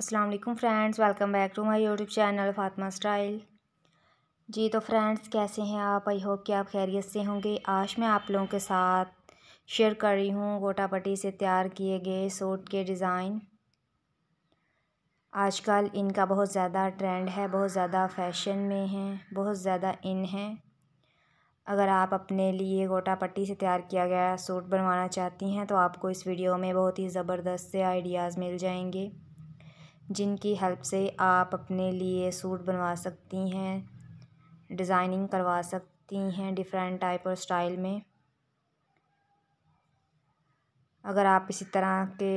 Aslam friends welcome back to my YouTube channel Fatma style ji तो friends कैसे हैं आप आई होप कि आप खैरियत से होंगे आज मैं आप लोगों के साथ शेयर कर रही हूँ गोटा पट्टी से तैयार किए गए सूट के डिज़ाइन आजकल इनका बहुत ज़्यादा ट्रेंड है बहुत ज़्यादा फैशन में हैं बहुत ज़्यादा इन हैं अगर आप अपने लिए गोटा पट्टी से तैयार किया गया सूट बनवाना चाहती हैं तो आपको इस वीडियो में बहुत ही ज़बरदस्त से आइडियाज़ मिल जाएंगे जिनकी हेल्प से आप अपने लिए सूट बनवा सकती हैं डिज़ाइनिंग करवा सकती हैं डिफ़रेंट टाइप और स्टाइल में अगर आप इसी तरह के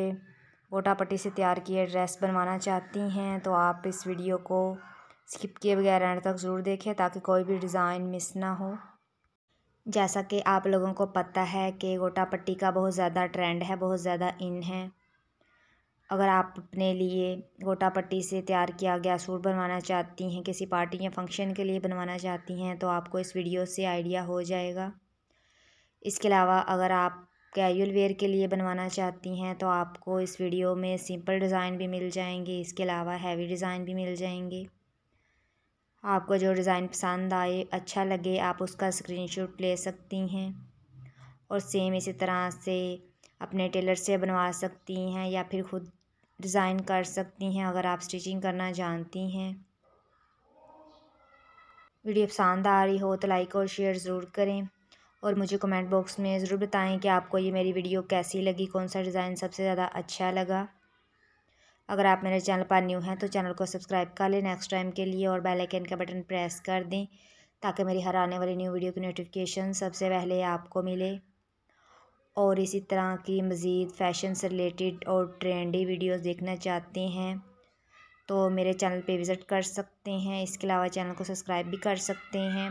गोटा पट्टी से तैयार किए ड्रेस बनवाना चाहती हैं तो आप इस वीडियो को स्किप किए बगैर एंड तक ज़रूर देखें ताकि कोई भी डिज़ाइन मिस ना हो जैसा कि आप लोगों को पता है कि गोटा पट्टी का बहुत ज़्यादा ट्रेंड है बहुत ज़्यादा इन है अगर आप अपने लिए गोटा पट्टी से तैयार किया गया सूट बनवाना चाहती हैं किसी पार्टी या फंक्शन के लिए बनवाना चाहती हैं तो आपको इस वीडियो से आइडिया हो जाएगा इसके अलावा अगर आप कैजुअल वेयर के लिए बनवाना चाहती हैं तो आपको इस वीडियो में सिंपल डिज़ाइन भी मिल जाएंगे इसके अलावा हैवी डिज़ाइन भी मिल जाएंगे आपको जो डिज़ाइन पसंद आए अच्छा लगे आप उसका स्क्रीनशॉट ले सकती हैं और सेम इसी तरह से अपने टेलर से बनवा सकती हैं या फिर खुद डिज़ाइन कर सकती हैं अगर आप स्टिचिंग करना जानती हैं वीडियो पसंद आ रही हो तो लाइक और शेयर ज़रूर करें और मुझे कमेंट बॉक्स में ज़रूर बताएं कि आपको ये मेरी वीडियो कैसी लगी कौन सा डिज़ाइन सबसे ज़्यादा अच्छा लगा अगर आप मेरे चैनल पर न्यू हैं तो चैनल को सब्सक्राइब कर लें नेक्स्ट टाइम के लिए और बेल आइकन का बटन प्रेस कर दें ताकि मेरी हर आने वाली न्यू वीडियो की नोटिफिकेशन सबसे पहले आपको मिले और इसी तरह की मज़ीद फ़ैशन से रिलेटेड और ट्रेंडी वीडियोस देखना चाहते हैं तो मेरे चैनल पे विज़िट कर सकते हैं इसके अलावा चैनल को सब्सक्राइब भी कर सकते हैं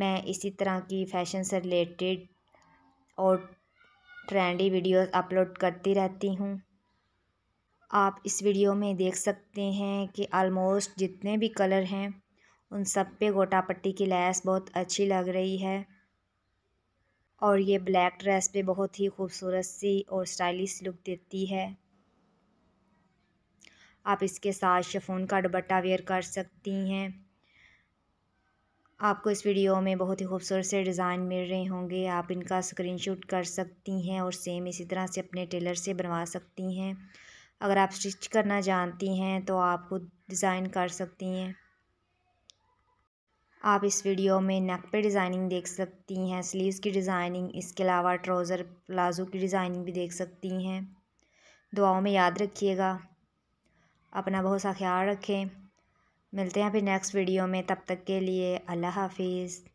मैं इसी तरह की फ़ैशन से रिलेटेड और ट्रेंडी वीडियोस अपलोड करती रहती हूँ आप इस वीडियो में देख सकते हैं कि आलमोस्ट जितने भी कलर हैं उन सब पे गोटा पट्टी की लैस बहुत अच्छी लग रही है और ये ब्लैक ड्रेस पे बहुत ही खूबसूरत सी और स्टाइलिश लुक देती है आप इसके साथ शफोन का दुपट्टा वेयर कर सकती हैं आपको इस वीडियो में बहुत ही खूबसूरत से डिज़ाइन मिल रहे होंगे आप इनका स्क्रीनशॉट कर सकती हैं और सेम इसी तरह से अपने टेलर से बनवा सकती हैं अगर आप स्टिच करना जानती हैं तो आप खुद डिज़ाइन कर सकती हैं आप इस वीडियो में नेक पे डिज़ाइनिंग देख सकती हैं स्लीव्स की डिज़ाइनिंग इसके अलावा ट्राउज़र प्लाज़ो की डिज़ाइनिंग भी देख सकती हैं दुआओं में याद रखिएगा अपना बहुत सा ख्याल रखें मिलते हैं फिर नेक्स्ट वीडियो में तब तक के लिए अल्लाह हाफिज़